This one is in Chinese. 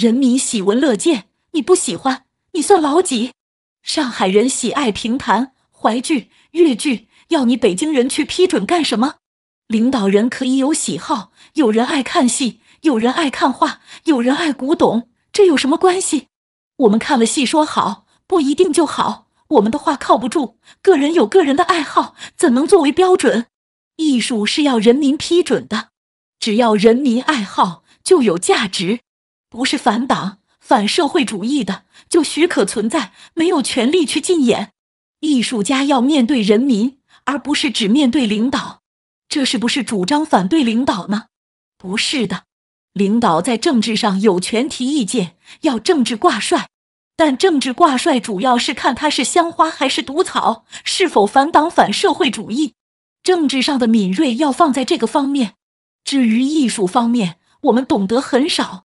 人民喜闻乐见，你不喜欢，你算老几？上海人喜爱评弹、淮剧、粤剧，要你北京人去批准干什么？领导人可以有喜好，有人爱看戏，有人爱看画，有人爱古董，这有什么关系？我们看了戏说好，不一定就好。我们的话靠不住，个人有个人的爱好，怎能作为标准？艺术是要人民批准的，只要人民爱好，就有价值。不是反党反社会主义的就许可存在，没有权利去禁演。艺术家要面对人民，而不是只面对领导。这是不是主张反对领导呢？不是的。领导在政治上有权提意见，要政治挂帅。但政治挂帅主要是看他是香花还是毒草，是否反党反社会主义。政治上的敏锐要放在这个方面。至于艺术方面，我们懂得很少。